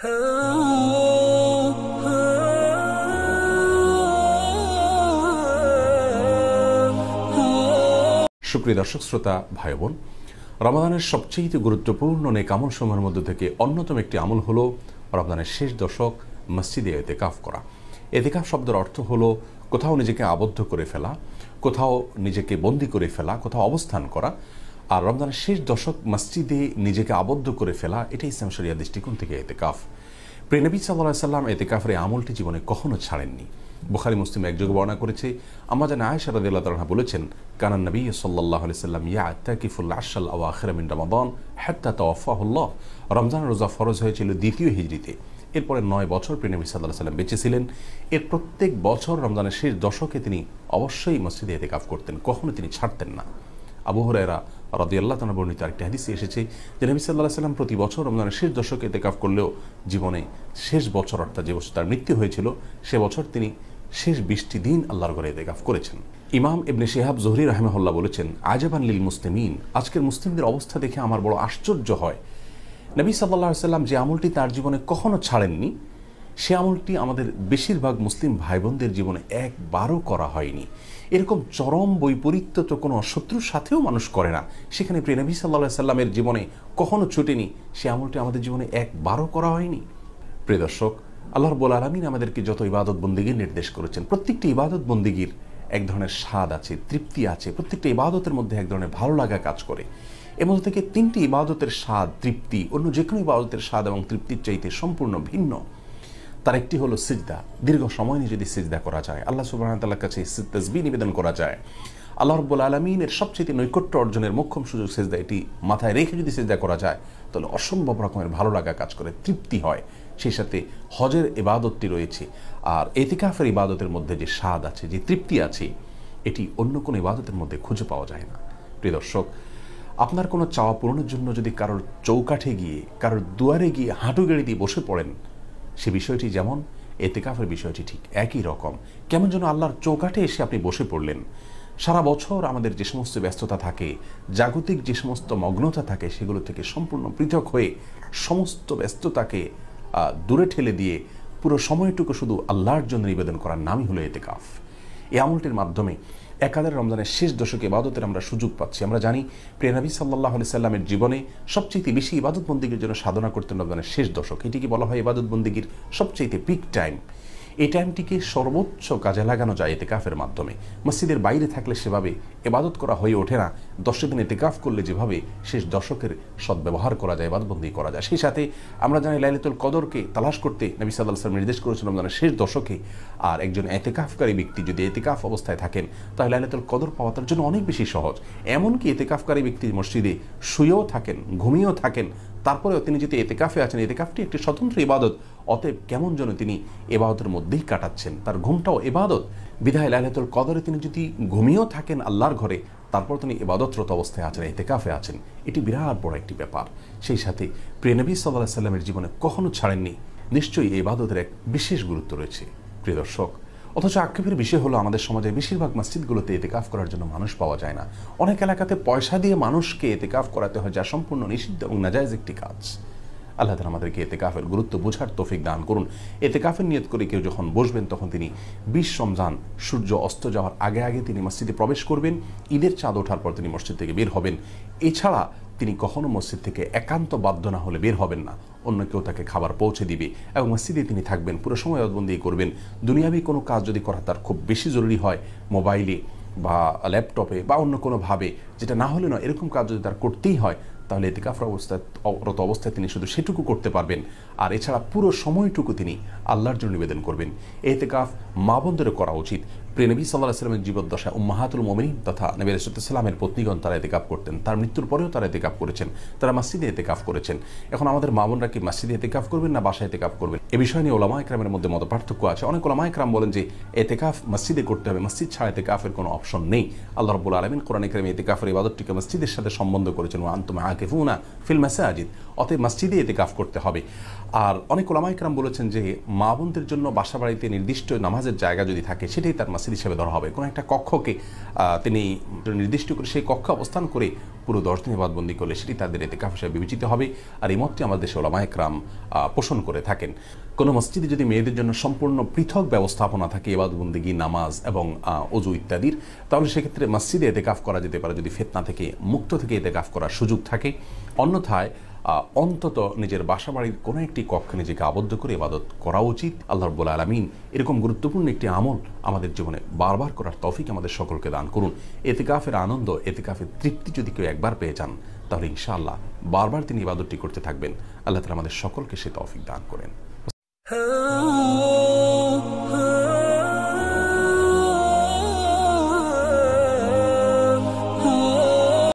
সুপ্রিয় দর্শক শ্রোতা ভাই বোন রমাদানের সবচেয়ে গুরুত্বপূর্ণ নেকামল সময়ের মধ্যে থেকে অন্যতম একটি আমল হল রমদানের শেষ দশক মসজিদে এতেকাফ করা এতেকাফ শব্দের অর্থ হলো কোথাও নিজেকে আবদ্ধ করে ফেলা কোথাও নিজেকে বন্দি করে ফেলা কোথাও অবস্থান করা আর রমজানের শেষ দশক মসজিদে নিজেকে আবদ্ধ করে ফেলা এটাই ইসলাম শরিয়া দৃষ্টিকোণ থেকে এতেকাফ প্রেনবী সাল্লাহ সাল্লাম এতেকাফের আমলটি জীবনে কখনো ছাড়েননি বোখারি মুসলিম একযোগে বর্ণনা করেছে আমাজান আয়েশা রাদিল্লা আল্লাহ বলেছেন কানান নবী সাল্লাহ সাল্লাম ইয়া আত্তাকিফুল আশাল আওয়াখের মিন রমাদন হ্যাত্তা তওয়াফাহুল্লাহ রমজান রোজা ফরজ হয়েছিল দ্বিতীয় হিজড়িতে এরপরে নয় বছর প্রেনবী সাল্লাহ সাল্লাম বেঁচে ছিলেন এর প্রত্যেক বছর রমজানের শেষ দশকে তিনি অবশ্যই মসজিদে এতেকাফ করতেন কখনো তিনি ছাড়তেন না আবু হরাইরা রদিয়াল্লাহ তানা বর্ণিত আরেকটি হাদিসে এসেছে যে নবী সাল্লাহ সাল্লাম প্রতি বছর রমজানের শেষ দশকে এতেকাফ করলেও জীবনে শেষ বছর অর্থাৎ যে বছর তার মৃত্যু হয়েছিল সে বছর তিনি শেষ বিশটি দিন আল্লাহর ঘরে এতেকাফ করেছেন ইমাম এবনে শেহাব জহরি রাহমহল্লা বলেছেন আজাবান লিল মুসলিমিন আজকের মুসলিমদের অবস্থা দেখে আমার বড় আশ্চর্য হয় নবী সাল্লাহ সাল্লাম যে আমলটি তার জীবনে কখনো ছাড়েননি সে আমলটি আমাদের বেশিরভাগ মুসলিম ভাই বোনদের জীবনে একবারও করা হয়নি এরকম চরম বৈপরীত্য তো কোনো শত্রুর সাথেও মানুষ করে না সেখানে প্রিয়নবী সাল্লা সাল্লামের জীবনে কখনো ছুটেনি সে আমলটি আমাদের জীবনে একবারও করা হয়নি প্রিয় দর্শক আল্লাহ রব্বুল আলমিন আমাদেরকে যত ইবাদত বন্দিগির নির্দেশ করেছেন প্রত্যেকটি ইবাদত বন্দিগির এক ধরনের স্বাদ আছে তৃপ্তি আছে প্রত্যেকটা ইবাদতের মধ্যে এক ধরনের ভালো লাগা কাজ করে এর মধ্যে থেকে তিনটি ইবাদতের স্বাদ তৃপ্তি অন্য যে কোনো ইবাদতের স্বাদ এবং তৃপ্তির চাইতে সম্পূর্ণ ভিন্ন তার একটি হলো সিজদা দীর্ঘ সময় নিয়ে যদি সিজদা করা যায় আল্লাহ সুবাহতাল্লার কাছে তসবি নিবেদন করা যায় আল্লাহ রব্বুল আলমিনের সবচেয়ে নৈকট্য অর্জনের মোক্ষম সুযোগ সেজদা এটি মাথায় রেখে যদি সেজদা করা যায় তাহলে অসম্ভব রকমের ভালো লাগা কাজ করে তৃপ্তি হয় সেই সাথে হজের ইবাদতটি রয়েছে আর এতিকাফের ইবাদতের মধ্যে যে স্বাদ আছে যে তৃপ্তি আছে এটি অন্য কোনো ইবাদতের মধ্যে খুঁজে পাওয়া যায় না প্রিয় দর্শক আপনার কোনো চাওয়া পূরণের জন্য যদি কারোর চৌকাঠে গিয়ে কারোর দুয়ারে গিয়ে হাঁটু গেড়ে দিয়ে বসে পড়েন সে বিষয়টি যেমন এতেকাফের বিষয়টি ঠিক একই রকম কেমন যেন আল্লাহর চৌকাঠে এসে আপনি বসে পড়লেন সারা বছর আমাদের যে সমস্ত ব্যস্ততা থাকে জাগতিক যে সমস্ত মগ্নতা থাকে সেগুলো থেকে সম্পূর্ণ পৃথক হয়ে সমস্ত ব্যস্ততাকে দূরে ঠেলে দিয়ে পুরো সময়টুকু শুধু আল্লাহর জন্য নিবেদন করার নামই হলো এতেকাফ এই আমলটির মাধ্যমে একাদের রমজানের শেষ দশকে ইবাদতের আমরা সুযোগ পাচ্ছি আমরা জানি প্রিয়নবী সাল্লাহ আলি সাল্লামের জীবনে সবচেয়ে বেশি ইবাদত বন্দীগীর জন্য সাধনা করতেন রমজানের শেষ দশক এটিকে বলা হয় ইবাদত বন্দীগীর সবচেয়ে পিক টাইম এই টাইমটিকে সর্বোচ্চ কাজে লাগানো যায় এতেকাফের মাধ্যমে মসজিদের বাইরে থাকলে সেভাবে এবাদত করা হয়ে ওঠে না দশ দিন এতেকাফ করলে যেভাবে শেষ দশকের সদ্ব্যবহার করা যায় এবাদবন্দি করা যায় সেই সাথে আমরা জানি লাইলাতুল কদরকে তালাশ করতে নবী সাদ আলসালাম নির্দেশ করেছিলাম রমজানের শেষ দশকে আর একজন এতেকাফকারী ব্যক্তি যদি এতেকাফ অবস্থায় থাকেন তাহলে লাইলাতুল কদর পাওয়া তার জন্য অনেক বেশি সহজ এমনকি এতেকাফকারী ব্যক্তি মসজিদে শুয়েও থাকেন ঘুমিয়েও থাকেন তারপরেও তিনি যেতে এতে কাফে আছেন এতে কাফটি একটি স্বতন্ত্র ইবাদত অতএব কেমন যেন তিনি এবাদতের মধ্যেই কাটাচ্ছেন তার ঘুমটাও এবাদত বিধায় লাইলাতুল কদরে তিনি যদি ঘুমিয়েও থাকেন আল্লাহর ঘরে তারপর তিনি এবাদতরত অবস্থায় আছেন এতে কাফে আছেন এটি বিরাট বড় একটি ব্যাপার সেই সাথে প্রিয়নবী সাল্লাহ সাল্লামের জীবনে কখনো ছাড়েননি নিশ্চয়ই এবাদতের এক বিশেষ গুরুত্ব রয়েছে প্রিয় দর্শক অথচ আক্ষেপের বিষয় হলো আমাদের সমাজে বেশিরভাগ মসজিদগুলোতে এতেকাফ করার জন্য মানুষ পাওয়া যায় না অনেক এলাকাতে পয়সা দিয়ে মানুষকে এতেকাফ করাতে হয় যা সম্পূর্ণ নিষিদ্ধ এবং নাজায়জ একটি কাজ আল্লাহ তালা আমাদেরকে এতেকাফের গুরুত্ব বোঝার তৌফিক দান করুন এতেকাফের নিয়ত করে কেউ যখন বসবেন তখন তিনি বিশ রমজান সূর্য অস্ত যাওয়ার আগে আগে তিনি মসজিদে প্রবেশ করবেন ঈদের চাঁদ ওঠার পর তিনি মসজিদ থেকে বের হবেন এছাড়া তিনি কখনো মসজিদ থেকে একান্ত বাধ্য না হলে বের হবেন না অন্য কেউ তাকে খাবার পৌঁছে দিবে এবং মসজিদে তিনি থাকবেন পুরো সময় অদবন্দি করবেন দুনিয়াবি কোনো কাজ যদি করা তার খুব বেশি জরুরি হয় মোবাইলে বা ল্যাপটপে বা অন্য কোনোভাবে যেটা না হলে নয় এরকম কাজ যদি তার করতেই হয় তাহলে এতে কাফর অবস্থায় অবস্থায় তিনি শুধু সেটুকু করতে পারবেন আর এছাড়া পুরো সময়টুকু তিনি আল্লাহর জন্য নিবেদন করবেন এতেকাফ মা বন্দরে করা উচিত প্রেনবী সাল্লাহ সাল্লামের জীবদ্দশায় উম্মাহাতুল মোমিনী তথা নবী রসুলামের পত্নীগণ তারা এতেকাপ করতেন তার মৃত্যুর পরেও তারা এতেকাপ করেছেন তারা মসজিদে এতেকাফ করেছেন এখন আমাদের বোনরা কি এতে এতেকাফ করবেন না বাসায় এতেকাফ করবেন এ বিষয় নিয়ে ওলামা একরামের মধ্যে মত পার্থক্য আছে অনেক ওলামা একরাম বলেন যে এতেকাফ মসজিদে করতে হবে মসজিদ ছাড়া এতেকাফের কোনো অপশন নেই আল্লাহ রবুল আলমিন কোরআন এতে এতেকাফের ইবাদতটিকে মসজিদের সাথে সম্বন্ধ করেছেন ও আন্তমা আকেফুনা ফিল আজিদ অতএব মসজিদে এতেকাফ করতে হবে আর অনেক ওলামাইকরাম বলেছেন যে মা বোনদের জন্য বাসা বাড়িতে নির্দিষ্ট নামাজের জায়গা যদি থাকে সেটাই তার মাসিদ হিসেবে ধরা হবে কোনো একটা কক্ষকে তিনি নির্দিষ্ট করে সেই কক্ষে অবস্থান করে পুরো দশ দিনে বাদবন্দি করলে সেটি তাদের এতে কাফ হিসাবে বিবেচিত হবে আর এই মতটি আমাদের দেশে ওলামা একরাম পোষণ করে থাকেন কোনো মসজিদে যদি মেয়েদের জন্য সম্পূর্ণ পৃথক ব্যবস্থাপনা থাকে এবাদবন্দিগি নামাজ এবং অজু ইত্যাদির তাহলে সেক্ষেত্রে মসজিদে এতে কাফ করা যেতে পারে যদি ফেতনা থেকে মুক্ত থেকে এতে কাফ করার সুযোগ থাকে অন্যথায় অন্তত নিজের বাসা বাড়ির কোনো একটি কক্ষে নিজেকে আবদ্ধ করে ইবাদত করা উচিত আল্লাহ রব্বুল আলমিন এরকম গুরুত্বপূর্ণ একটি আমল আমাদের জীবনে বারবার করার তফিক আমাদের সকলকে দান করুন এতে কাফের আনন্দ এতে কাফের তৃপ্তি যদি কেউ এক একবার পেয়ে যান তাহলে ইনশাআল্লাহ বারবার তিনি ইবাদতটি করতে থাকবেন আল্লাহ তালা আমাদের সকলকে সে তফিক দান করেন